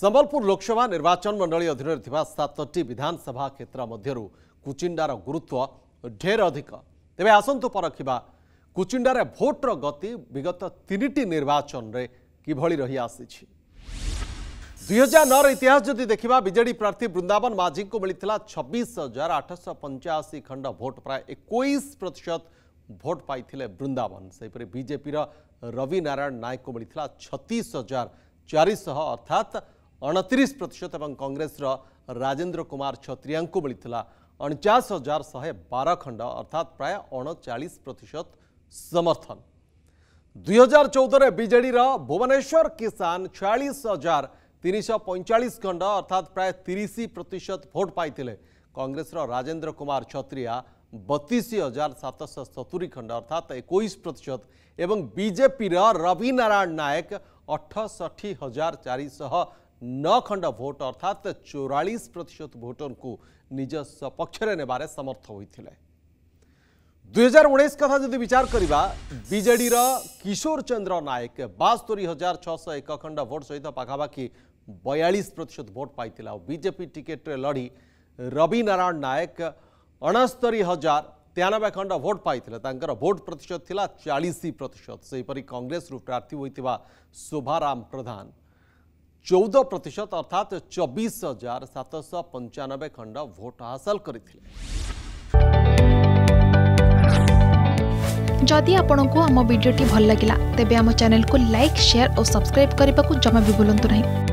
ସମ୍ବଲପୁର ଲୋକସଭା ନିର୍ବାଚନ ମଣ୍ଡଳୀ ଅଧୀନରେ ଥିବା ସାତଟି ବିଧାନସଭା କ୍ଷେତ୍ର ମଧ୍ୟରୁ କୁଚିଣ୍ଡାର ଗୁରୁତ୍ୱ ଢେର ଅଧିକ ତେବେ ଆସନ୍ତୁ ପରଖିବା କୁଚିଣ୍ଡାରେ ଭୋଟର ଗତି ବିଗତ ତିନିଟି ନିର୍ବାଚନରେ କିଭଳି ରହି ଆସିଛି ଦୁଇହଜାର ନଅର ଇତିହାସ ଯଦି ଦେଖିବା ବିଜେଡି ପ୍ରାର୍ଥୀ ବୃନ୍ଦାବନ ମାଝୀଙ୍କୁ ମିଳିଥିଲା ଛବିଶ ହଜାର ଆଠଶହ ପଞ୍ଚାଅଶୀ ଖଣ୍ଡ ଭୋଟ ପ୍ରାୟ ଏକୋଇଶ ପ୍ରତିଶତ ଭୋଟ ପାଇଥିଲେ ବୃନ୍ଦାବନ ସେହିପରି ବିଜେପିର ରବି ନାରାୟଣ ନାୟକଙ୍କୁ ମିଳିଥିଲା ଛତିଶ ହଜାର ଚାରିଶହ ଅର୍ଥାତ୍ अणतीस प्रतिशत और कंग्रेस राजेन्द्र कुमार छत्रिया मिलता अणचाश हजार शहे बार खंड अर्थात प्राय अणचाश प्रतिशत समर्थन दुई हजार चौदह विजे भुवनेश्वर किसान छयास हजार तीन शह पैंचाश खंड अर्थात प्राय तीस प्रतिशत भोट पाई कंग्रेस राजेन्द्र कुमार छत्रिया बतीस हजार सतश सतुरी खंड अर्थात एक प्रतिशत एवं बीजेपी रवि नारायण नायक अठसठी हजार चार शह नौ खंड भोट अर्थात चौरास प्रतिशत भोटर को निज सपक्ष समर्थ होते दुई हजार उन्नीस कथा जब विचार करवा विजेड किशोर चंद्र नायक बास्तरी हजार छःश एक खंड भोट सहित पखापाखि बयालीस प्रतिशत भोट पाई बीजेपी टिकेट लड़ी रवि नारायण नायक अणस्तरी हजार तेयानबे खंड भोट पाई भोट प्रतिशत थी चालीस प्रतिशत से कंग्रेस प्रार्थी होता शोभाराम प्रधान चौदह प्रतिशत अर्थात चबीस हजार सतश पंचानबे खंड भोट हासल कर जदि आपण को आम भिडी भल लगा तेब आम चेल को लाइक सेयार और सब्सक्राइब करने को जमा भी बुलां नहीं